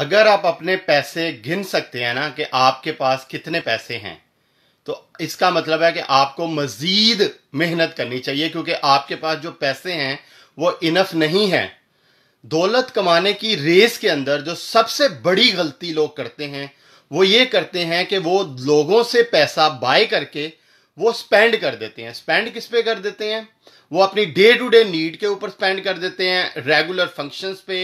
अगर आप अपने पैसे गिन सकते हैं ना कि आपके पास कितने पैसे हैं तो इसका मतलब है कि आपको मज़ीद मेहनत करनी चाहिए क्योंकि आपके पास जो पैसे हैं वो इनफ नहीं है दौलत कमाने की रेस के अंदर जो सबसे बड़ी गलती लोग करते हैं वो ये करते हैं कि वो लोगों से पैसा बाय करके वो स्पेंड कर देते हैं स्पेंड किस पे कर देते हैं वो अपनी डे टू डे नीड के ऊपर स्पेंड कर देते हैं रेगुलर फंक्शंस पे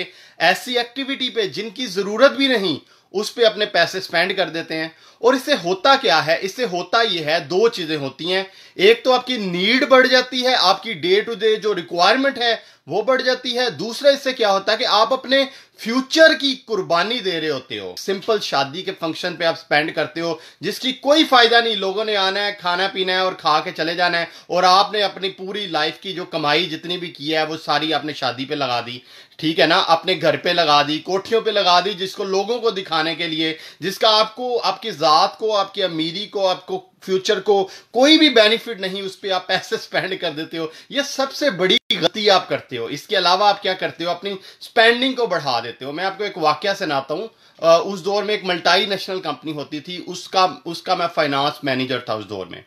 ऐसी एक्टिविटी पे जिनकी ज़रूरत भी नहीं उस पर अपने पैसे स्पेंड कर देते हैं और इससे होता क्या है इससे होता यह है दो चीज़ें होती हैं एक तो आपकी नीड बढ़ जाती है आपकी डे टू डे जो रिक्वायरमेंट है वो बढ़ जाती है दूसरा इससे क्या होता है कि आप अपने फ्यूचर की कुर्बानी दे रहे होते हो सिंपल शादी के फंक्शन पे आप स्पेंड करते हो जिसकी कोई फायदा नहीं लोगों ने आना है खाना पीना है और खा के चले जाना है और आपने अपनी पूरी लाइफ की जो कमाई जितनी भी की है वो सारी आपने शादी पे लगा दी ठीक है ना अपने घर पे लगा दी कोठियों पे लगा दी जिसको लोगों को दिखाने के लिए जिसका आपको आपकी ज़ात को आपकी अमीरी को आपको फ्यूचर को कोई भी बेनिफिट नहीं उस पर आप पैसे स्पेंड कर देते हो यह सबसे बड़ी गलती आप करते हो इसके अलावा आप क्या करते हो अपनी स्पेंडिंग को बढ़ा देते हो मैं आपको एक वाक्य सुनाता हूँ उस दौर में एक मल्टाई नेशनल कंपनी होती थी उसका उसका मैं फाइनेंस मैनेजर था उस दौर में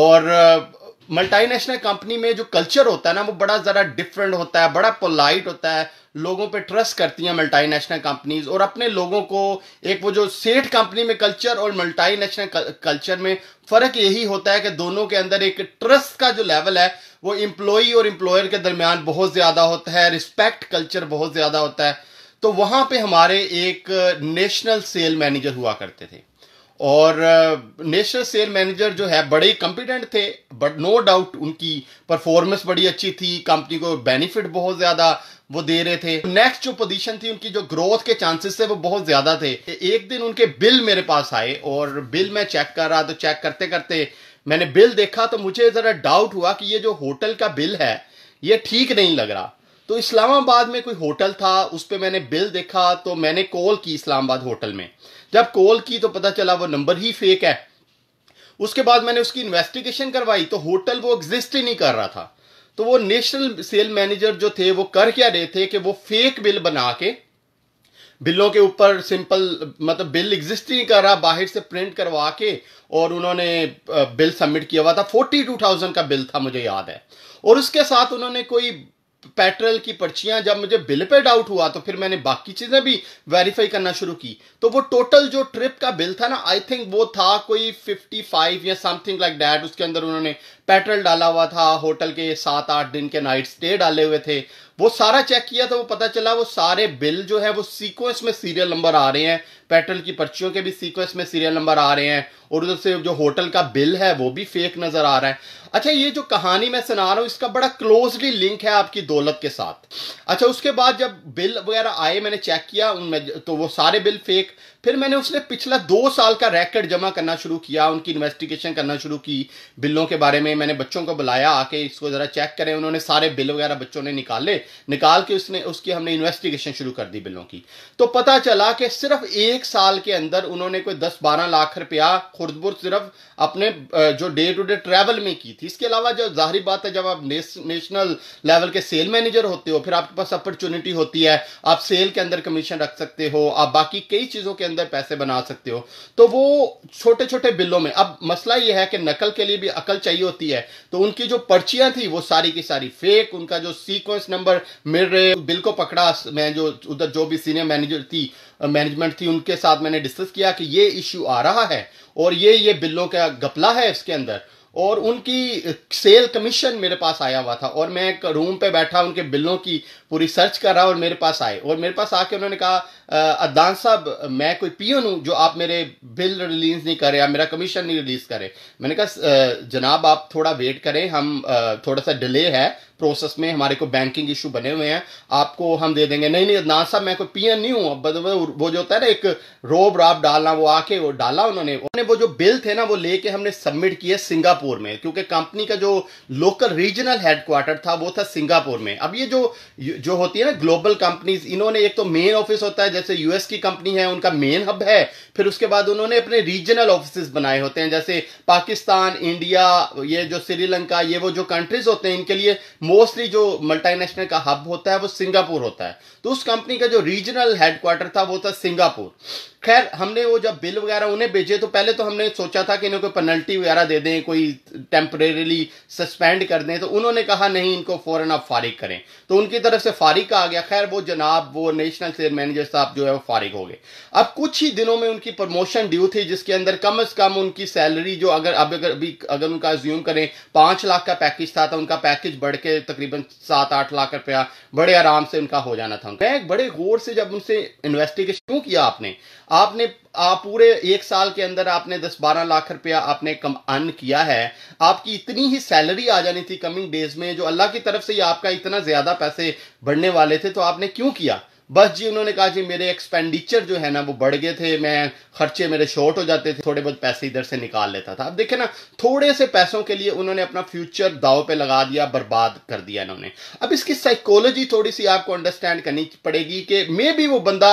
और मल्टाई नेशनल कंपनी में जो कल्चर होता है ना वो बड़ा ज़रा डिफरेंट होता है बड़ा पोलाइट होता है लोगों पे ट्रस्ट करती हैं मल्टाई नेशनल कंपनीज और अपने लोगों को एक वो जो सेठ कंपनी में कल्चर और मल्टाई नेशनल कल्चर में फ़र्क यही होता है कि दोनों के अंदर एक ट्रस्ट का जो लेवल है वो एम्प्लॉई और एम्प्लॉयर के दरमियान बहुत ज़्यादा होता है रिस्पेक्ट कल्चर बहुत ज़्यादा होता है तो वहां पे हमारे एक नेशनल सेल मैनेजर हुआ करते थे और नेशनल सेल मैनेजर जो है बड़े कॉम्पिटेंट थे बट नो डाउट उनकी परफॉर्मेंस बड़ी अच्छी थी कंपनी को बेनिफिट बहुत ज़्यादा वो दे रहे थे नेक्स्ट जो पोजीशन थी उनकी जो ग्रोथ के चांसेस थे वो बहुत ज़्यादा थे एक दिन उनके बिल मेरे पास आए और बिल मैं चेक कर रहा तो चेक करते करते मैंने बिल देखा तो मुझे ज़रा डाउट हुआ कि ये जो होटल का बिल है ये ठीक नहीं लग रहा तो इस्लामाबाद में कोई होटल था उस पर मैंने बिल देखा तो मैंने कॉल की इस्लामाबाद होटल में जब कॉल की तो पता चला वो नंबर ही फेक है उसके बाद मैंने उसकी इन्वेस्टिगेशन करवाई तो होटल वो एग्जिस्ट ही नहीं कर रहा था तो वो नेशनल सेल मैनेजर जो थे वो कर क्या रहे थे कि वो फेक बिल बना के बिलों के ऊपर सिंपल मतलब बिल एग्जिस्ट ही नहीं कर रहा बाहर से प्रिंट करवा के और उन्होंने बिल सबमिट किया हुआ था फोर्टी टू थाउजेंड का बिल था मुझे याद है और उसके साथ उन्होंने कोई पेट्रोल की पर्चियां जब मुझे बिल पे डाउट हुआ तो फिर मैंने बाकी चीजें भी वेरीफाई करना शुरू की तो वो टोटल जो ट्रिप का बिल था ना आई थिंक वो था कोई 55 या समथिंग लाइक डैट उसके अंदर उन्होंने पेट्रोल डाला हुआ था होटल के सात आठ दिन के नाइट स्टे डाले हुए थे वो सारा चेक किया तो वो पता चला वो सारे बिल जो है वो सीक्वेंस में सीरियल नंबर आ रहे हैं पेट्रोल की पर्चियों के भी सीक्वेंस में सीरियल नंबर आ रहे हैं और उधर से जो होटल का बिल है वो भी फेक नजर आ रहा है अच्छा ये जो कहानी मैं सुना रहा हूँ इसका बड़ा क्लोजली लिंक है आपकी दौलत के साथ अच्छा उसके बाद जब बिल वगैरह आए मैंने चेक किया उनमें तो वो सारे बिल फेक फिर मैंने उसने पिछला दो साल का रैकेट जमा करना शुरू किया उनकी इन्वेस्टिगेशन करना शुरू की बिलों के बारे में मैंने बच्चों को बुलाया आके इसको ज़रा चेक करें उन्होंने सारे बिल वगैरह बच्चों ने निकाले निकाल के उसने उसकी हमने इन्वेस्टिगेशन शुरू कर दी बिलों की तो पता चला कि सिर्फ एक एक साल के अंदर उन्होंने कोई दस बारह लाख रुपया खुर्दपुर सिर्फ अपने जो डे टू डे ट्रैवल में की थी इसके अलावा जो जाहरी बात है जब आप नेशनल लेवल के सेल मैनेजर होते हो फिर आपके पास अपॉर्चुनिटी होती है आप सेल के अंदर कमीशन रख सकते हो आप बाकी कई चीज़ों के अंदर पैसे बना सकते हो तो वो छोटे छोटे बिलों में अब मसला यह है कि नकल के लिए भी अकल चाहिए होती है तो उनकी जो पर्चियां थी वो सारी की सारी फेक उनका जो सीक्वेंस नंबर मिल रहे बिल को पकड़ा मैं जो उधर जो भी सीनियर मैनेजर थी मैनेजमेंट थी उनके के साथ मैंने डिस्कस किया कि ये इश्यू आ रहा है और ये ये बिल्लों का गपला है इसके अंदर और उनकी सेल कमीशन मेरे पास आया हुआ था और मैं एक रूम पे बैठा उनके बिलों की पूरी सर्च कर रहा और मेरे पास आए और मेरे पास आके उन्होंने कहा अद्दान साहब मैं कोई पियन हूँ जो आप मेरे बिल रिलीज नहीं करें या मेरा कमीशन नहीं रिलीज करें मैंने कहा जनाब आप थोड़ा वेट करें हम थोड़ा सा डिले है प्रोसेस में हमारे को बैंकिंग इशू बने हुए हैं आपको हम दे देंगे नहीं नहीं अदनान साहब मैं कोई पियन नहीं हूँ मतलब वो जो होता है ना एक रोब राब डालना वो आके वो डाला उन्होंने उन्होंने वो जो बिल थे ना वो लेके हमने सबमिट किए सिंगापुर में क्योंकि कंपनी का जो लोकल रीजनल हेडक्वार्टर था वो था सिंगापुर में अब ये जो जो होती है ना ग्लोबल कंपनीज इन्होंने एक तो मेन ऑफिस होता है जैसे यूएस की कंपनी है उनका मेन हब है फिर उसके बाद उन्होंने अपने रीजनल ऑफिस बनाए होते हैं जैसे पाकिस्तान इंडिया ये जो श्रीलंका ये वो जो कंट्रीज होते हैं इनके लिए मोस्टली जो मल्टानेशनल का हब होता है वो सिंगापुर होता है तो उस कंपनी का जो रीजनल हेडक्वार्टर था वो था सिंगापुर खैर हमने वो जब बिल वगैरह उन्हें भेजे तो पहले तो हमने सोचा था कि इन्हें कोई पेनल्टी वगैरह दे दें कोई टेम्परेली सस्पेंड कर दें तो उन्होंने कहा नहीं इनको फौरन आप फारिग करें तो उनकी तरफ से से फारिग का आ गया खैर वो जनाब वो नेशनल सेल मैनेजर साहब जो है वो फारिग हो गए अब कुछ ही दिनों में उनकी प्रमोशन ड्यू थी जिसके अंदर कम से कम उनकी सैलरी जो अगर अब अगर अभी अगर उनका ज्यूम करें पांच लाख का पैकेज था तो उनका पैकेज बढ़ के तकरीबन सात आठ लाख रुपया बड़े आराम से उनका हो जाना था मैं बड़े गौर से जब उनसे इन्वेस्टिगेशन क्यों किया आपने आपने आप पूरे एक साल के अंदर आपने 10-12 लाख रुपया आपने कम अर्न किया है आपकी इतनी ही सैलरी आ जानी थी कमिंग डेज में जो अल्लाह की तरफ से ही आपका इतना ज़्यादा पैसे बढ़ने वाले थे तो आपने क्यों किया बस जी उन्होंने कहा जी मेरे एक्सपेंडिचर जो है ना वो बढ़ गए थे मैं खर्चे मेरे शॉर्ट हो जाते थे थोड़े बहुत पैसे इधर से निकाल लेता था अब देखे ना थोड़े से पैसों के लिए उन्होंने अपना फ्यूचर दाव पे लगा दिया बर्बाद कर दिया इन्होंने अब इसकी साइकोलॉजी थोड़ी सी आपको अंडरस्टैंड करनी पड़ेगी कि मे भी वो बंदा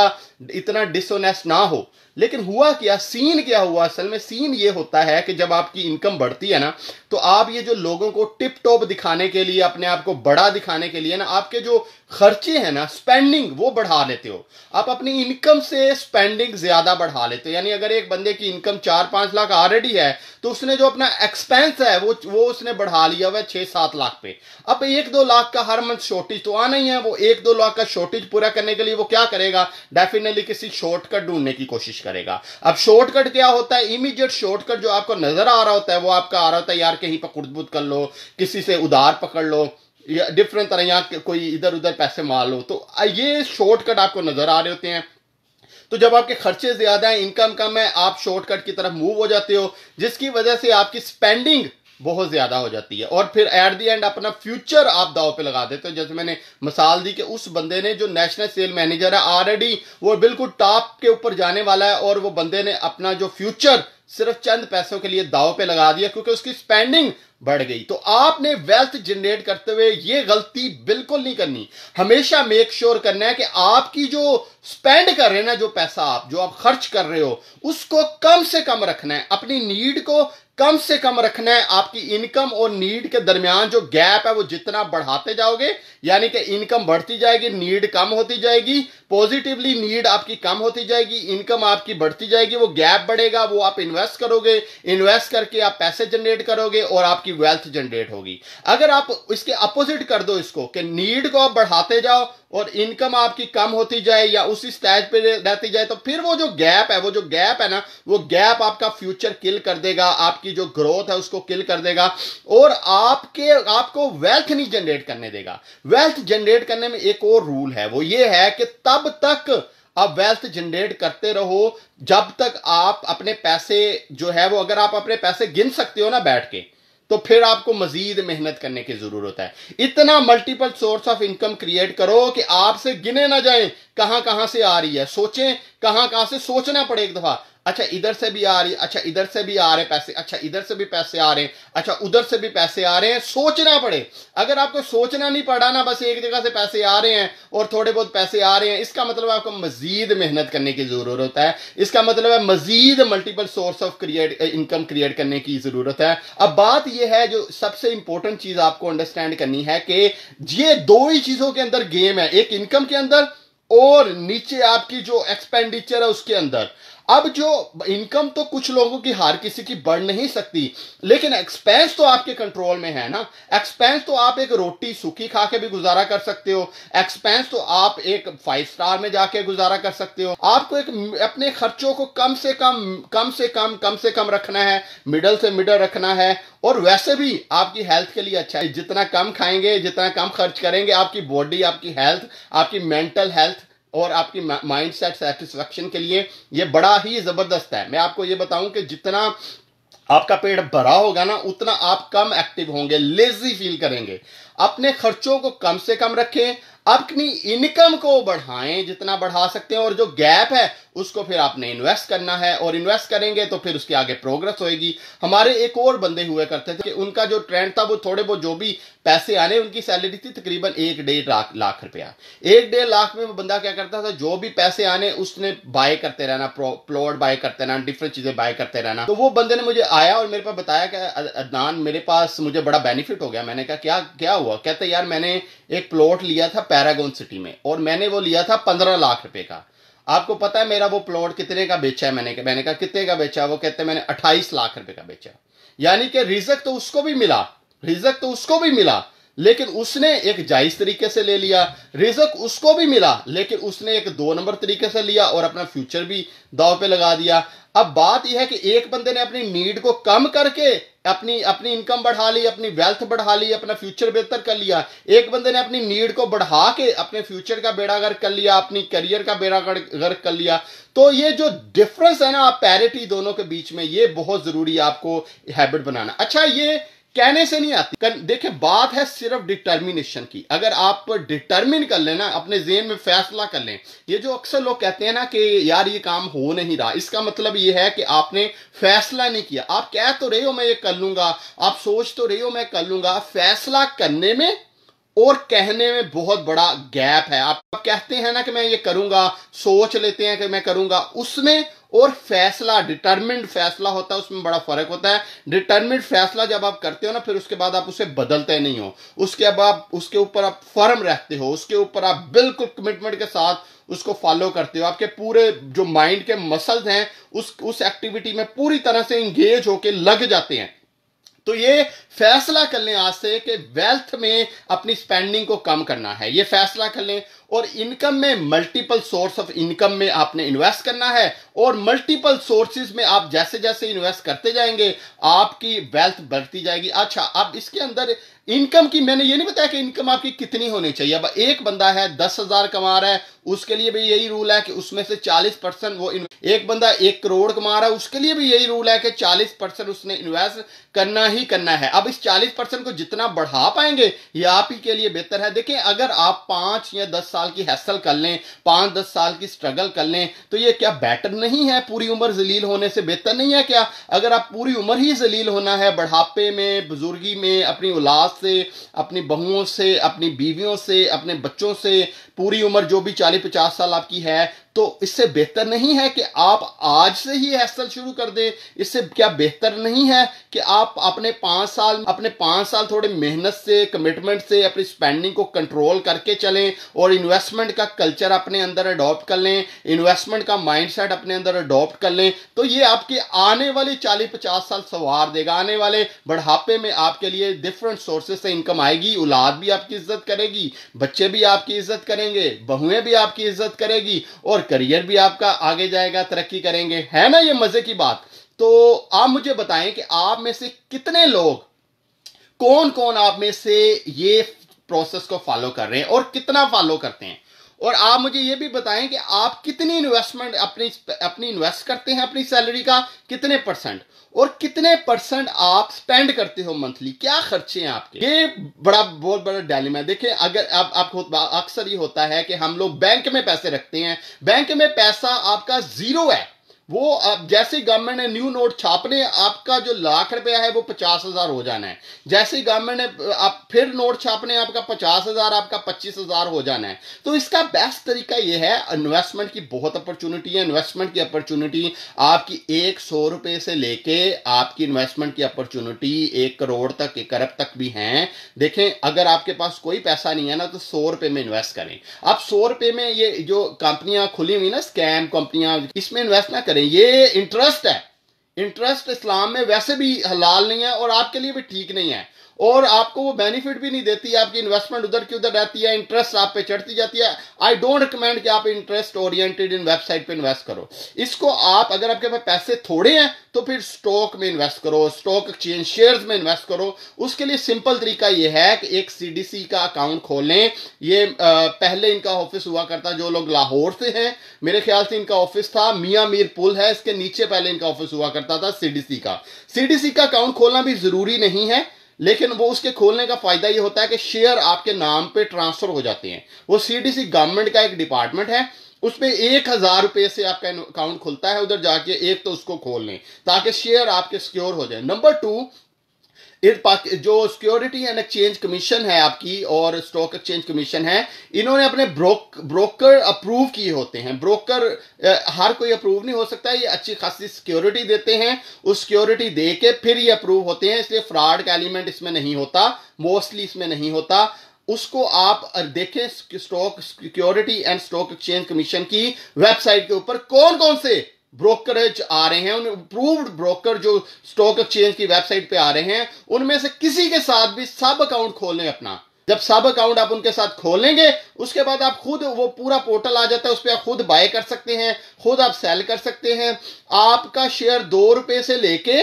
इतना डिसोनेस्ट ना हो लेकिन हुआ क्या सीन क्या हुआ असल में सीन ये होता है कि जब आपकी इनकम बढ़ती है ना तो आप ये जो लोगों को टिप टॉप दिखाने के लिए अपने आप को बड़ा दिखाने के लिए ना आपके जो खर्चे हैं ना स्पेंडिंग वो बढ़ा लेते हो आप अपनी इनकम से स्पेंडिंग ज्यादा बढ़ा लेते हो यानी अगर एक बंदे की इनकम चार पांच लाख ऑलरेडी है तो उसने जो अपना एक्सपेंस है वो वो उसने बढ़ा लिया हुआ है छह सात लाख पे अब एक दो लाख का हर मंथ शॉर्टेज तो आना ही है वो एक दो लाख का शॉर्टेज पूरा करने के लिए वो क्या करेगा डेफिनेट डेफिनेटली किसी शॉर्टकट ढूंढने की कोशिश करेगा अब शॉर्टकट क्या होता है इमीडिएट शॉर्टकट जो आपको नजर आ रहा होता है वो आपका आ रहा होता है यार कहीं पर कुर्दबुद कर लो किसी से उधार पकड़ लो या डिफरेंट तरह यहाँ कोई इधर उधर पैसे मार लो तो ये शॉर्टकट आपको नजर आ रहे होते हैं तो जब आपके खर्चे ज्यादा हैं इनकम कम है आप शॉर्टकट की तरफ मूव हो जाते हो जिसकी वजह से आपकी स्पेंडिंग बहुत ज़्यादा हो जाती है और फिर एट दी एंड अपना फ्यूचर आप दाव पे लगा देते हो जैसे मैंने मिसाल दी कि उस बंदे ने जो नेशनल सेल मैनेजर है ऑलरेडी वो बिल्कुल टॉप के ऊपर जाने वाला है और वो बंदे ने अपना जो फ्यूचर सिर्फ चंद पैसों के लिए दाव पे लगा दिया क्योंकि उसकी स्पेंडिंग बढ़ गई तो आपने वेल्थ जनरेट करते हुए ये गलती बिल्कुल नहीं करनी हमेशा मेक श्योर करना है कि आपकी जो स्पेंड कर रहे हैं ना जो पैसा आप जो आप खर्च कर रहे हो उसको कम से कम रखना है अपनी नीड को कम से कम रखना है आपकी इनकम और नीड के दरमियान जो गैप है वो जितना बढ़ाते जाओगे यानी कि इनकम बढ़ती जाएगी नीड कम होती जाएगी पॉजिटिवली नीड आपकी कम होती जाएगी इनकम आपकी बढ़ती जाएगी वो गैप बढ़ेगा वो आप इन्वेस्ट करोगे इन्वेस्ट करके आप पैसे जनरेट करोगे और आपकी वेल्थ जनरेट होगी अगर आप इसके अपोजिट कर दो इसको कि नीड को आप बढ़ाते जाओ और इनकम आपकी कम होती जाए या उसी स्टेज पे रहती जाए तो फिर वो जो गैप है वो जो गैप है ना वो गैप आपका फ्यूचर किल कर देगा आपकी जो ग्रोथ है उसको किल कर देगा और आपके आपको वेल्थ नहीं जनरेट करने देगा वेल्थ जनरेट करने में एक और रूल है वो ये है कि तब तक आप वेल्थ जनरेट करते रहो जब तक आप अपने पैसे जो है वो अगर आप अपने पैसे गिन सकते हो ना बैठ के तो फिर आपको मजीद मेहनत करने की जरूरत है इतना multiple source of income create करो कि आपसे गिने ना जाए कहां कहां से आ रही है सोचें कहां कहां से सोचना पड़े एक दफा अच्छा इधर से भी आ रही अच्छा इधर से भी आ रहे पैसे अच्छा इधर से भी पैसे आ रहे हैं अच्छा उधर से भी पैसे आ रहे हैं सोचना पड़े अगर आपको सोचना नहीं पड़ा ना बस एक जगह से पैसे आ रहे हैं और थोड़े बहुत पैसे आ रहे हैं इसका मतलब आपको मजीद मेहनत करने की ज़रूरत है इसका मतलब है मजीद multiple source of create income create करने की ज़रूरत है अब बात यह है जो सबसे इंपॉर्टेंट चीज़ आपको अंडरस्टैंड करनी है कि ये दो ही चीज़ों के अंदर गेम है एक इनकम के अंदर और नीचे आपकी जो एक्सपेंडिचर है उसके अंदर अब जो इनकम तो कुछ लोगों की हार किसी की बढ़ नहीं सकती लेकिन एक्सपेंस तो आपके कंट्रोल में है ना एक्सपेंस तो आप एक रोटी सूखी खा के भी गुजारा कर सकते हो एक्सपेंस तो आप एक फाइव स्टार में जाके गुजारा कर सकते हो आपको एक अपने खर्चों को कम से कम कम से कम कम से कम रखना है मिडल से मिडल रखना है और वैसे भी आपकी हेल्थ के लिए अच्छा है जितना कम खाएंगे जितना कम खर्च करेंगे आपकी बॉडी आपकी हेल्थ आपकी मेंटल हेल्थ और आपकी माइंड सेट सेटिस्फेक्शन के लिए ये बड़ा ही ज़बरदस्त है मैं आपको ये बताऊं कि जितना आपका पेट भरा होगा ना उतना आप कम एक्टिव होंगे लेजी फील करेंगे अपने खर्चों को कम से कम रखें अपनी इनकम को बढ़ाएं जितना बढ़ा सकते हैं और जो गैप है उसको फिर आपने इन्वेस्ट करना है और इन्वेस्ट करेंगे तो फिर उसके आगे प्रोग्रेस होएगी हमारे एक और बंदे हुए करते थे कि उनका जो ट्रेंड था वो थोड़े बहुत जो भी पैसे आने उनकी सैलरी थी तकरीबन एक डेढ़ लाख लाख रुपया एक डेढ़ लाख में वो बंदा क्या करता था जो भी पैसे आने उसने बाय करते रहना प्लॉट बाय करते रहना डिफरेंट चीजें बाय करते रहना तो वो बंदे ने मुझे आया और मेरे पास बताया कि अदनान मेरे पास मुझे बड़ा बेनिफिट हो गया मैंने कहा क्या क्या हुआ कहते यार मैंने एक प्लॉट लिया था पैरागोन सिटी में और मैंने वो लिया था पंद्रह लाख रुपए का आपको पता है मेरा वो प्लॉट कितने का बेचा है मैंने मैंने कहा कितने का बेचा वो कहते हैं मैंने अट्ठाईस लाख रुपए का बेचा यानी कि रिजक तो उसको भी मिला रिजक तो उसको भी मिला लेकिन उसने एक जायज तरीके से ले लिया रिजक उसको भी मिला लेकिन उसने एक दो नंबर तरीके से लिया और अपना फ्यूचर भी दाव पे लगा दिया अब बात यह है कि एक बंदे ने अपनी नीड को कम करके अपनी अपनी इनकम बढ़ा ली अपनी वेल्थ बढ़ा ली अपना फ्यूचर बेहतर कर लिया एक बंदे ने अपनी नीड को बढ़ा के अपने फ्यूचर का बेड़ा गर्क कर लिया अपनी करियर का बेड़ा गर्क कर लिया तो ये जो डिफरेंस है ना पैरिटी दोनों के बीच में ये बहुत जरूरी है आपको हैबिट बनाना अच्छा ये कहने से नहीं आती देखिए बात है सिर्फ डिटर्मिनेशन की अगर आप डिटर्मिन कर लेना अपने जेन में फैसला कर लें ये जो अक्सर लोग कहते हैं ना कि यार ये काम हो नहीं रहा इसका मतलब ये है कि आपने फैसला नहीं किया आप कह तो रहे हो मैं ये कर लूंगा आप सोच तो रहे हो मैं कर लूंगा फैसला करने में और कहने में बहुत बड़ा गैप है आप कहते हैं ना कि मैं ये करूंगा सोच लेते हैं कि मैं करूंगा उसमें और फैसला डिटर्मिंड फैसला होता है उसमें बड़ा फर्क होता है डिटर्मिंड फैसला जब आप करते हो ना फिर उसके बाद आप उसे बदलते नहीं हो उसके अब आप उसके ऊपर आप फर्म रहते हो उसके ऊपर आप बिल्कुल कमिटमेंट के साथ उसको फॉलो करते हो आपके पूरे जो माइंड के मसल्स हैं उस उस एक्टिविटी में पूरी तरह से इंगेज होके लग जाते हैं तो ये फैसला कर लें आज से कि वेल्थ में अपनी स्पेंडिंग को कम करना है ये फैसला कर लें और इनकम में मल्टीपल सोर्स ऑफ इनकम में आपने इन्वेस्ट करना है और मल्टीपल सोर्सेज में आप जैसे जैसे इन्वेस्ट करते जाएंगे आपकी वेल्थ बढ़ती जाएगी अच्छा अब इसके अंदर इनकम की मैंने ये नहीं बताया कि इनकम आपकी कितनी होनी चाहिए अब एक बंदा है दस हजार कमा रहा है उसके लिए भी यही रूल है कि उसमें से चालीस परसेंट वो एक बंदा एक करोड़ कमा रहा है उसके लिए भी यही रूल है कि चालीस परसेंट उसने इन्वेस्ट करना ही करना है अब इस चालीस परसेंट को जितना बढ़ा पाएंगे ये आप ही के लिए बेहतर है देखिए अगर आप पांच या दस साल की हैसल कर लें पाँच दस साल की स्ट्रगल कर लें तो ये क्या बेटर नहीं है पूरी उम्र जलील होने से बेहतर नहीं है क्या अगर आप पूरी उम्र ही जलील होना है बढ़ापे में बुजुर्गी में अपनी औलाद से अपनी बहुओं से अपनी बीवियों से अपने बच्चों से पूरी उम्र जो भी चालीस पचास साल आपकी है तो इससे बेहतर नहीं है कि आप आज से ही हसल शुरू कर दें इससे क्या बेहतर नहीं है कि आप अपने पाँच साल अपने पाँच साल थोड़े मेहनत से कमिटमेंट से अपनी स्पेंडिंग को कंट्रोल करके चलें और इन्वेस्टमेंट का कल्चर अपने अंदर अडॉप्ट कर लें इन्वेस्टमेंट का माइंड अपने अंदर अडॉप्ट कर लें तो ये आपके आने वाले चालीस पचास साल सवार देगा आने वाले बढ़ापे में आपके लिए डिफरेंट सोर्सेस से इनकम आएगी औलाद भी आपकी इज्जत करेगी बच्चे भी आपकी इज्जत करेंगे बहुएं भी आपकी इज्जत करेगी और करियर भी आपका आगे जाएगा तरक्की करेंगे है ना ये मजे की बात तो आप मुझे बताएं कि आप में से कितने लोग कौन कौन आप में से ये प्रोसेस को फॉलो कर रहे हैं और कितना फॉलो करते हैं और आप मुझे ये भी बताएं कि आप कितनी इन्वेस्टमेंट अपनी अपनी इन्वेस्ट करते हैं अपनी सैलरी का कितने परसेंट और कितने परसेंट आप स्पेंड करते हो मंथली क्या खर्चे हैं आपके ये बड़ा बहुत बड़ा डैलिम है देखिए अगर आप आपको अक्सर ये होता है कि हम लोग बैंक में पैसे रखते हैं बैंक में पैसा आपका जीरो है वो अब जैसे गवर्नमेंट ने न्यू नोट छापने आपका जो लाख रुपया है वो पचास हजार हो जाना है जैसे गवर्नमेंट ने आप फिर नोट छापने आपका पचास हजार आपका पच्चीस हजार हो जाना है तो इसका बेस्ट तरीका ये है इन्वेस्टमेंट की बहुत अपॉर्चुनिटी है इन्वेस्टमेंट की अपॉर्चुनिटी आपकी एक सौ रुपए से लेके आपकी इन्वेस्टमेंट की अपॉर्चुनिटी एक करोड़ तक एक अरब तक भी है देखें अगर आपके पास कोई पैसा नहीं है ना तो सौ रुपए में इन्वेस्ट करें आप सौ रुपए में ये जो कंपनियां खुली हुई ना स्कैम कंपनियां इसमें इन्वेस्ट ना करें करें ये इंटरेस्ट है इंटरेस्ट इस्लाम में वैसे भी हलाल नहीं है और आपके लिए भी ठीक नहीं है और आपको वो बेनिफिट भी नहीं देती आपकी इन्वेस्टमेंट उधर की उधर रहती है इंटरेस्ट आप पे चढ़ती जाती है आई डोंट रिकमेंड कि आप इंटरेस्ट ओरिएंटेड इन वेबसाइट पे इन्वेस्ट करो इसको आप अगर आपके पास पैसे थोड़े हैं तो फिर स्टॉक में इन्वेस्ट करो स्टॉक एक्सचेंज शेयर्स में इन्वेस्ट करो उसके लिए सिंपल तरीका यह है कि एक सीडीसी का अकाउंट खोलें ये पहले इनका ऑफिस हुआ करता जो लोग लाहौर से हैं मेरे ख्याल से इनका ऑफिस था मियाँ मीर पुल है इसके नीचे पहले इनका ऑफिस हुआ करता था सीडीसी का सीडीसी का अकाउंट खोलना भी जरूरी नहीं है लेकिन वो उसके खोलने का फायदा ये होता है कि शेयर आपके नाम पे ट्रांसफर हो जाते हैं वो सीडीसी गवर्नमेंट का एक डिपार्टमेंट है उस पर एक हजार रुपए से आपका अकाउंट खुलता है उधर जाके एक तो उसको खोल लें ताकि शेयर आपके सिक्योर हो जाए नंबर टू जो सिक्योरिटी एंड एक्सचेंज कमीशन है आपकी और स्टॉक एक्सचेंज कमीशन है इन्होंने अपने ब्रोक ब्रोकर अप्रूव किए होते हैं ब्रोकर हर कोई अप्रूव नहीं हो सकता ये अच्छी खासी सिक्योरिटी देते हैं उस सिक्योरिटी दे के फिर ये अप्रूव होते हैं इसलिए फ्रॉड का एलिमेंट इसमें नहीं होता मोस्टली इसमें नहीं होता उसको आप देखें stock security and stock exchange commission की वेबसाइट के ऊपर कौन कौन से ब्रोकरेज आ रहे हैं उन अप्रूव्ड ब्रोकर जो स्टॉक एक्सचेंज की वेबसाइट पे आ रहे हैं उनमें से किसी के साथ भी सब अकाउंट खोल लें अपना जब सब अकाउंट आप उनके साथ खोलेंगे उसके बाद आप खुद वो पूरा पोर्टल आ जाता है उस पर आप खुद बाय कर सकते हैं खुद आप सेल कर सकते हैं आपका शेयर दो रुपए से लेके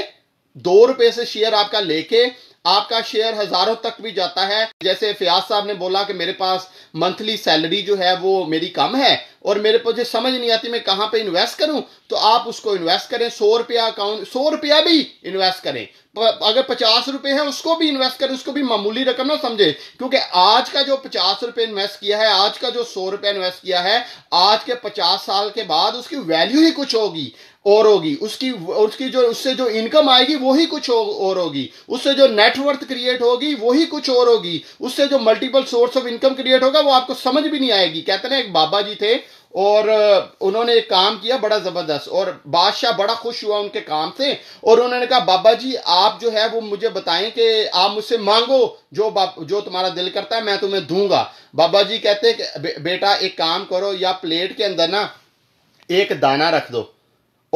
दो रुपए से शेयर आपका लेके आपका शेयर हजारों तक भी जाता है जैसे फयाज साहब ने बोला कि मेरे पास मंथली सैलरी जो है वो मेरी कम है और मेरे को जो समझ नहीं आती मैं कहाँ पे इन्वेस्ट करूं तो आप उसको इन्वेस्ट करें सौ रुपया अकाउंट सौ रुपया भी इन्वेस्ट करें अगर पचास रुपए है उसको भी इन्वेस्ट करें उसको भी मामूली रकम ना समझे क्योंकि आज का जो पचास रुपए इन्वेस्ट किया है आज का जो सौ रुपए इन्वेस्ट किया है आज के पचास साल के बाद उसकी वैल्यू ही कुछ होगी और होगी उसकी उसकी जो उससे जो इनकम आएगी वही कुछ और होगी उससे जो नेटवर्थ क्रिएट होगी वही कुछ और होगी उससे जो multiple source of income create होगा वो आपको समझ भी नहीं आएगी कहते ना एक बाबा जी थे और उन्होंने एक काम किया बड़ा ज़बरदस्त और बादशाह बड़ा खुश हुआ उनके काम से और उन्होंने कहा बाबा जी आप जो है वो मुझे बताएं कि आप मुझसे मांगो जो बाप जो तुम्हारा दिल करता है मैं तुम्हें दूंगा बाबा जी कहते हैं बे, बेटा एक काम करो या प्लेट के अंदर ना एक दाना रख दो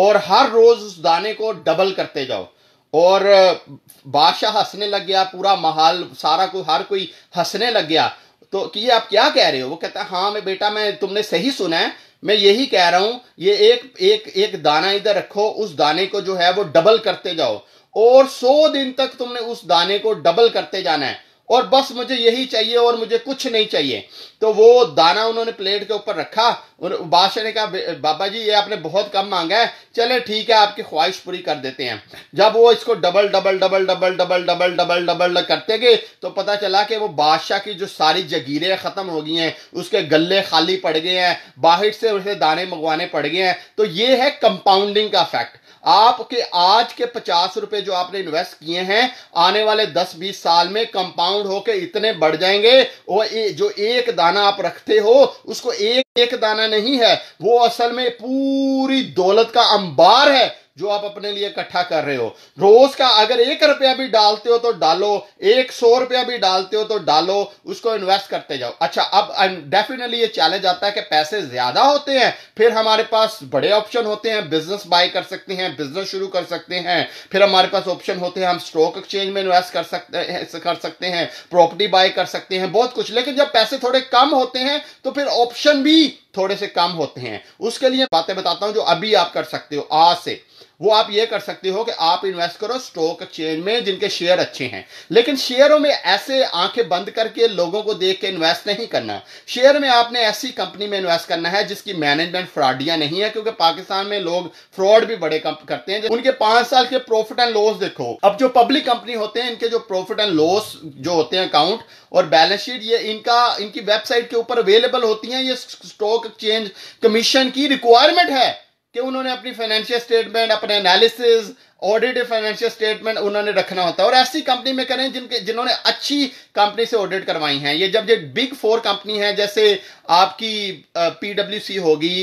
और हर रोज़ उस दाने को डबल करते जाओ और बादशाह हंसने लग गया पूरा माहौल सारा कोई हर कोई हंसने लग गया तो कि ये आप क्या कह रहे हो वो कहता है हाँ मैं बेटा मैं तुमने सही सुना है मैं यही कह रहा हूं ये एक एक एक दाना इधर रखो उस दाने को जो है वो डबल करते जाओ और सौ दिन तक तुमने उस दाने को डबल करते जाना है और बस मुझे यही चाहिए और मुझे कुछ नहीं चाहिए तो वो दाना उन्होंने प्लेट के ऊपर रखा और बादशाह ने कहा बाबा जी ये आपने बहुत कम मांगा है चले ठीक है आपकी ख्वाहिश पूरी कर देते हैं जब वो इसको double double double double double double double double करते गए तो पता चला कि वो बादशाह की जो सारी जगीरें ख़त्म हो गई हैं उसके गले खाली पड़ गए हैं बाहर से उसे दाने मंगवाने पड़ गए हैं तो ये है कंपाउंडिंग का फैक्ट आपके आज के पचास रुपए जो आपने इन्वेस्ट किए हैं आने वाले दस बीस साल में कंपाउंड होकर इतने बढ़ जाएंगे और जो एक दाना आप रखते हो उसको एक एक दाना नहीं है वो असल में पूरी दौलत का अंबार है जो आप अपने लिए इकट्ठा कर रहे हो रोज का अगर एक रुपया भी डालते हो तो डालो एक सौ रुपया भी डालते हो तो डालो उसको इन्वेस्ट करते जाओ अच्छा अब डेफिनेटली ये चैलेंज आता है कि पैसे ज्यादा होते हैं फिर हमारे पास बड़े ऑप्शन होते हैं बिजनेस बाय कर सकते हैं बिजनेस शुरू कर सकते हैं फिर हमारे पास ऑप्शन होते हैं हम स्टॉक एक्सचेंज में इन्वेस्ट कर सकते हैं कर सकते हैं प्रॉपर्टी बाय कर सकते हैं बहुत कुछ लेकिन जब पैसे थोड़े कम होते हैं तो फिर ऑप्शन भी थोड़े से कम होते हैं उसके लिए बातें बताता हूं जो अभी आप कर सकते हो आज से वो आप ये कर सकते हो कि आप इन्वेस्ट करो स्टॉक एक्सचेंज में जिनके शेयर अच्छे हैं लेकिन शेयरों में ऐसे आंखें बंद करके लोगों को देख के इन्वेस्ट नहीं करना शेयर में आपने ऐसी कंपनी में इन्वेस्ट करना है जिसकी मैनेजमेंट फ्रॉडिया नहीं है क्योंकि पाकिस्तान में लोग फ्रॉड भी बड़े करते हैं उनके पांच साल के प्रॉफिट एंड लॉस देखो अब जो पब्लिक कंपनी होते हैं इनके जो प्रॉफिट एंड लॉस जो होते हैं अकाउंट और बैलेंस शीट ये इनका इनकी वेबसाइट के ऊपर अवेलेबल होती है ये स्टॉक एक्सचेंज कमीशन की रिक्वायरमेंट है कि उन्होंने अपनी फाइनेंशियल स्टेटमेंट अपने एनालिसिस ऑडिट फाइनेंशियल स्टेटमेंट उन्होंने रखना होता है और ऐसी कंपनी में करें जिनके जिन्होंने अच्छी कंपनी से ऑडिट करवाई हैं ये जब ये बिग फोर कंपनी है जैसे आपकी पीडब्ल्यूसी होगी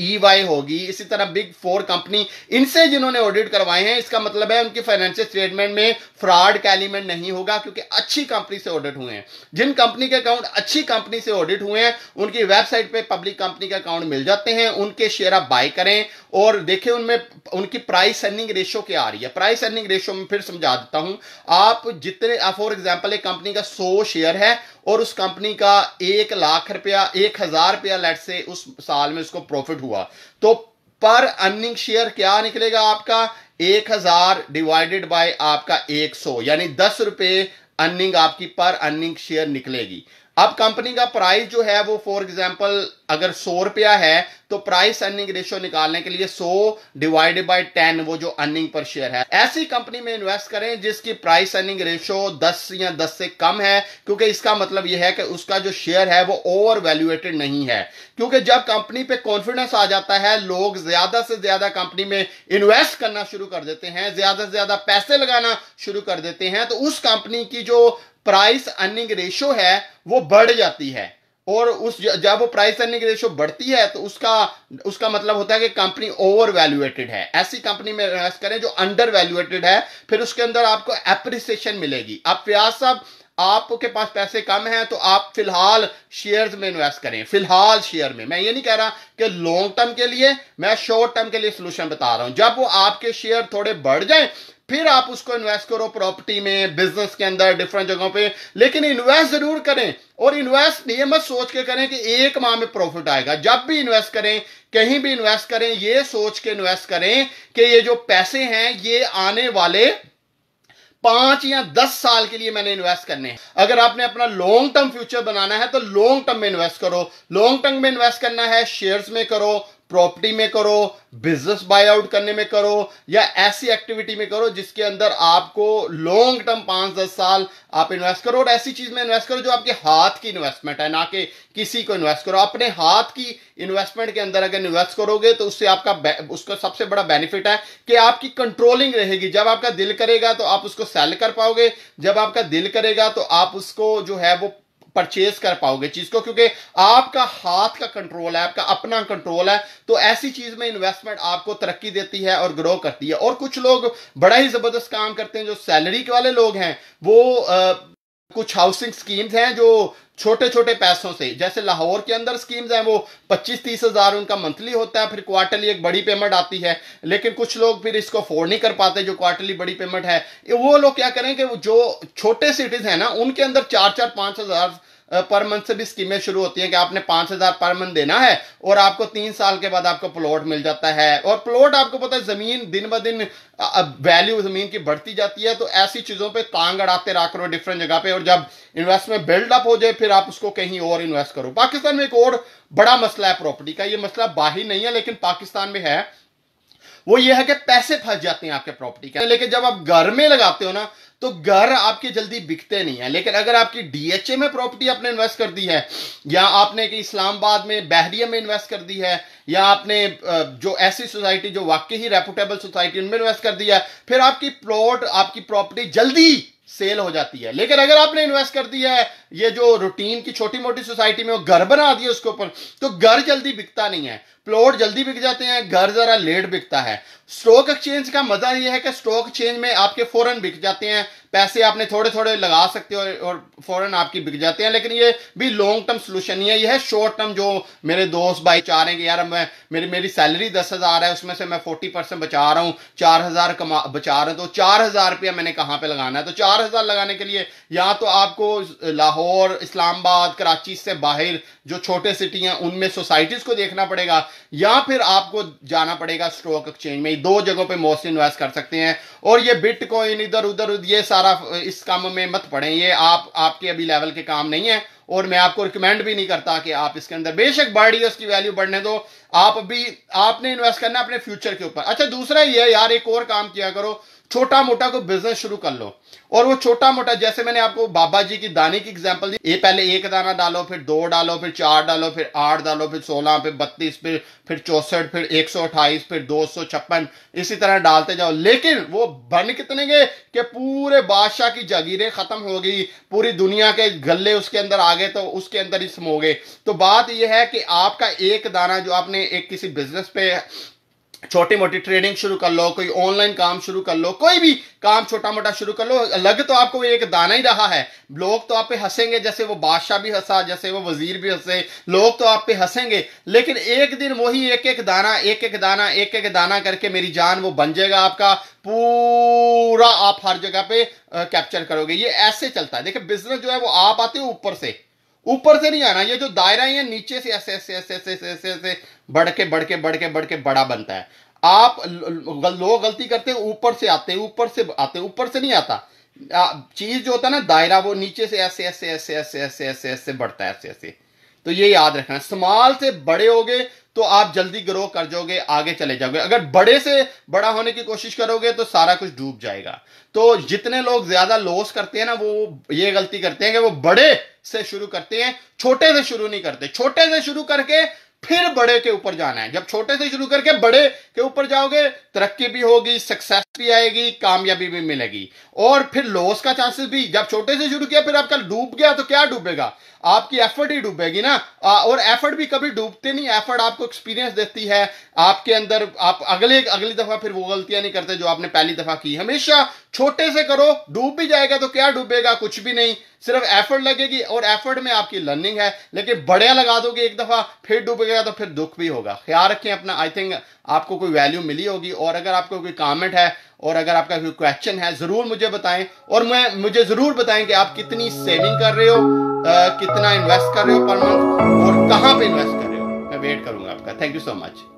ईवाई e वाई होगी इसी तरह बिग फोर कंपनी इनसे जिन्होंने ऑडिट करवाए हैं इसका मतलब है उनकी फाइनेंशियल स्टेटमेंट में फ्रॉड का एलिमेंट नहीं होगा क्योंकि अच्छी कंपनी से ऑडिट हुए हैं जिन कंपनी के अकाउंट अच्छी कंपनी से ऑडिट हुए हैं उनकी वेबसाइट पे पब्लिक कंपनी के अकाउंट मिल जाते हैं उनके शेयर आप बाय करें और देखिए उनमें उनकी प्राइस अर्निंग रेशियो क्या आ रही है प्राइस अर्निंग रेशियो में फिर समझा देता हूं आप जितने फॉर एग्जाम्पल एक कंपनी का सौ शेयर है और उस कंपनी का एक लाख रुपया एक हजार रुपया लेट से उस साल में उसको प्रॉफिट हुआ तो पर अर्निंग शेयर क्या निकलेगा आपका एक हजार डिवाइडेड बाय आपका एक सौ यानी दस रुपए अर्निंग आपकी पर अर्निंग शेयर निकलेगी अब कंपनी का प्राइस जो है वो फॉर एग्जांपल अगर सौ रुपया है तो प्राइस अर्निंग रेशियो निकालने के लिए सौ डिवाइडेड बाय टेन वो जो अर्निंग पर शेयर है ऐसी कंपनी में इन्वेस्ट करें जिसकी प्राइस अर्निंग रेशियो दस या दस से कम है क्योंकि इसका मतलब यह है कि उसका जो शेयर है वो ओवर वैल्यूएटेड नहीं है क्योंकि जब कंपनी पे कॉन्फिडेंस आ जाता है लोग ज्यादा से ज्यादा कंपनी में इन्वेस्ट करना शुरू कर देते हैं ज्यादा से ज्यादा पैसे लगाना शुरू कर देते हैं तो उस कंपनी की जो प्राइस अर्निंग रेशो है वो बढ़ जाती है और उस जब वो प्राइस अर्निंग रेशो बढ़ती है तो उसका उसका मतलब होता है कि कंपनी ओवर वैल्यूएटेड है ऐसी कंपनी में इन्वेस्ट करें जो अंडर वैल्यूएटेड है फिर उसके अंदर आपको एप्रिसिएशन मिलेगी अब व्याज साहब आपके पास पैसे कम हैं तो आप फिलहाल शेयर्स में इन्वेस्ट करें फिलहाल शेयर में मैं ये नहीं कह रहा कि लॉन्ग टर्म के लिए मैं शॉर्ट टर्म के लिए सोल्यूशन बता रहा हूं जब वो आपके शेयर थोड़े बढ़ जाए फिर आप उसको इन्वेस्ट करो प्रॉपर्टी में बिजनेस के अंदर डिफरेंट जगहों पे लेकिन इन्वेस्ट जरूर करें और इन्वेस्ट ये मत सोच के करें कि एक माह में प्रॉफिट आएगा जब भी इन्वेस्ट करें कहीं भी इन्वेस्ट करें ये सोच के इन्वेस्ट करें कि ये जो पैसे हैं ये आने वाले पांच या दस साल के लिए मैंने इन्वेस्ट करने हैं अगर आपने अपना लॉन्ग टर्म फ्यूचर बनाना है तो लॉन्ग टर्म में इन्वेस्ट करो लॉन्ग टर्म में इन्वेस्ट करना है शेयर्स में करो प्रॉपर्टी में करो बिजनेस बाय आउट करने में करो या ऐसी एक्टिविटी में करो जिसके अंदर आपको लॉन्ग टर्म पांच दस साल आप इन्वेस्ट करो और ऐसी चीज में इन्वेस्ट करो जो आपके हाथ की इन्वेस्टमेंट है ना कि किसी को इन्वेस्ट करो अपने हाथ की इन्वेस्टमेंट के अंदर अगर इन्वेस्ट करोगे तो उससे आपका उसका सबसे बड़ा बेनिफिट है कि आपकी कंट्रोलिंग रहेगी जब आपका दिल करेगा तो आप उसको सेल कर पाओगे जब आपका दिल करेगा तो आप उसको जो है वो परचेज कर पाओगे चीज को क्योंकि आपका हाथ का कंट्रोल है आपका अपना कंट्रोल है तो ऐसी चीज में इन्वेस्टमेंट आपको तरक्की देती है और ग्रो करती है और कुछ लोग बड़ा ही जबरदस्त काम करते हैं जो सैलरी के वाले लोग हैं वो कुछ हाउसिंग स्कीम्स हैं जो छोटे छोटे पैसों से जैसे लाहौर के अंदर स्कीम्स हैं वो पच्चीस तीस हज़ार उनका मंथली होता है फिर क्वार्टरली एक बड़ी पेमेंट आती है लेकिन कुछ लोग फिर इसको अफोर्ड नहीं कर पाते जो क्वार्टरली बड़ी पेमेंट है वो लोग क्या करें कि जो छोटे सिटीज़ हैं ना उनके अंदर चार चार पाँच हज़ार पर मंथ से भी स्कीमें शुरू होती हैं कि आपने पाँच हज़ार पर मंथ देना है और आपको तीन साल के बाद आपको प्लॉट मिल जाता है और प्लॉट आपको पता है ज़मीन दिन ब दिन वैल्यू ज़मीन की बढ़ती जाती है तो ऐसी चीज़ों पर तांग अड़ाते रहा करो डिफरेंट जगह पर और जब इन्वेस्टमेंट बिल्डअप हो जाए फिर आप उसको कहीं और इन्वेस्ट करो पाकिस्तान में एक और बड़ा मसला है प्रॉपर्टी का ये मसला बाहर नहीं है लेकिन पाकिस्तान में है वो ये है कि पैसे फंस जाते हैं आपके प्रॉपर्टी के लेकिन जब आप घर में लगाते हो ना तो घर आपके जल्दी बिकते नहीं है लेकिन अगर आपकी डीएचए में प्रॉपर्टी आपने इन्वेस्ट कर दी है या आपने कि इस्लामाबाद में बहरिया में इन्वेस्ट कर दी है या आपने जो ऐसी सोसाइटी जो वाकई ही रेपुटेबल सोसाइटी उनमें इन्वेस्ट कर दिया है फिर आपकी प्लॉट आपकी प्रॉपर्टी जल्दी सेल हो जाती है लेकिन अगर आपने इन्वेस्ट कर दिया है ये जो रूटीन की छोटी मोटी सोसाइटी में वो घर बना दिए उसके ऊपर तो घर जल्दी बिकता नहीं है प्लॉट जल्दी बिक जाते हैं घर जरा लेट बिकता है स्टॉक एक्सचेंज का मजा ये है कि स्टॉक एक्सचेंज में आपके फौरन बिक जाते हैं पैसे आपने थोड़े थोड़े लगा सकते हो और फौरन आपकी बिक जाते हैं लेकिन ये भी लॉन्ग टर्म सोल्यूशन नहीं है यह शॉर्ट टर्म जो मेरे दोस्त भाई चाह रहे हैं कि यार मैं मेरी मेरी सैलरी दस हज़ार है उसमें से मैं फोर्टी परसेंट बचा रहा हूँ चार हज़ार कमा बचा रहा हूँ तो चार हज़ार रुपया मैंने कहाँ पर लगाना है तो चार हज़ार लगाने के लिए या तो आपको लाहौर लाहौर इस्लामाबाद कराची से बाहर जो छोटे सिटी हैं उनमें सोसाइटीज़ को देखना पड़ेगा या फिर आपको जाना पड़ेगा स्टॉक एक्सचेंज में दो जगहों पे मोस्ट इन्वेस्ट कर सकते हैं और ये बिटकॉइन इधर उधर ये सारा इस काम में मत पड़े ये आप आपके अभी लेवल के काम नहीं है और मैं आपको रिकमेंड भी नहीं करता कि आप इसके अंदर बेशक बढ़ रही उसकी वैल्यू बढ़ने दो आप अभी आपने इन्वेस्ट करना अपने फ्यूचर के ऊपर अच्छा दूसरा ये यार एक और काम किया करो छोटा मोटा कोई बिजनेस शुरू कर लो और वो छोटा मोटा जैसे मैंने आपको बाबा जी की दाने की एग्जाम्पल दी ये पहले एक दाना डालो फिर दो डालो फिर चार डालो फिर आठ डालो फिर सोलह फिर बत्तीस फिर फिर चौसठ फिर एक सौ अट्ठाईस फिर दो सौ छप्पन इसी तरह डालते जाओ लेकिन वो बन कितने गए कि पूरे बादशाह की जगीरें खत्म हो गई पूरी दुनिया के गले उसके अंदर आ गए तो उसके अंदर ही समोगे हो गए तो बात यह है कि आपका एक दाना जो आपने एक किसी बिजनेस पे छोटी मोटी ट्रेडिंग शुरू कर लो कोई ऑनलाइन काम शुरू कर लो कोई भी काम छोटा मोटा शुरू कर लो अलग तो आपको एक दाना ही रहा है लोग तो आप पे हंसेंगे जैसे वो बादशाह भी हंसा जैसे वो वजीर भी हंसे लोग तो आप पे हंसेंगे लेकिन एक दिन वही एक एक दाना एक एक दाना एक एक दाना करके मेरी जान वो बन जाएगा आपका पूरा आप हर जगह पे कैप्चर करोगे ये ऐसे चलता है देखिए बिजनेस जो है वो आप आते हो ऊपर से ऊपर से नहीं आना ये जो दायरा है नीचे से ऐसे ऐसे ऐसे ऐसे ऐसे ऐसे ऐसे बढ़ के बढ़ के बढ़ के बढ़ के बड़ा बनता है आप लोग गलती करते हैं ऊपर से आते हैं ऊपर से आते हैं ऊपर से नहीं आता चीज जो होता है ना दायरा वो नीचे से ऐसे ऐसे ऐसे ऐसे ऐसे ऐसे ऐसे बढ़ता है ऐसे ऐसे तो ये याद रखना स्मॉल से बड़े हो गए तो आप जल्दी ग्रो कर जाओगे आगे चले जाओगे अगर बड़े से बड़ा होने की कोशिश करोगे तो सारा कुछ डूब जाएगा तो जितने लोग ज्यादा लॉस करते हैं ना वो ये गलती करते हैं कि वो बड़े से शुरू करते हैं छोटे से शुरू नहीं करते छोटे से शुरू करके फिर बड़े के ऊपर जाना है जब छोटे से शुरू करके बड़े के ऊपर जाओगे तरक्की भी होगी सक्सेस भी आएगी कामयाबी भी मिलेगी और फिर लॉस का चांसेस भी जब छोटे से शुरू किया फिर आपका डूब गया तो क्या डूबेगा आपकी एफर्ट ही डूबेगी ना और एफर्ट भी कभी डूबते नहीं एफर्ट आपको एक्सपीरियंस देती है आपके अंदर आप अगले अगली दफा फिर वो गलतियां नहीं करते जो आपने पहली दफा की हमेशा छोटे से करो डूब भी जाएगा तो क्या डूबेगा कुछ भी नहीं सिर्फ एफर्ट लगेगी और एफर्ट में आपकी लर्निंग है लेकिन बड़े लगा दोगे एक दफा फिर डूबेगा तो फिर दुख भी होगा ख्याल रखें अपना आई थिंक आपको कोई वैल्यू मिली होगी और अगर आपको कोई कॉमेंट है और अगर आपका कोई क्वेश्चन है जरूर मुझे बताएं और मैं मुझे जरूर बताएं कि आप कितनी सेविंग कर रहे हो कितना इन्वेस्ट कर रहे हो पर मंथ और कहाँ पे इन्वेस्ट कर रहे हो मैं वेट करूंगा आपका थैंक यू सो मच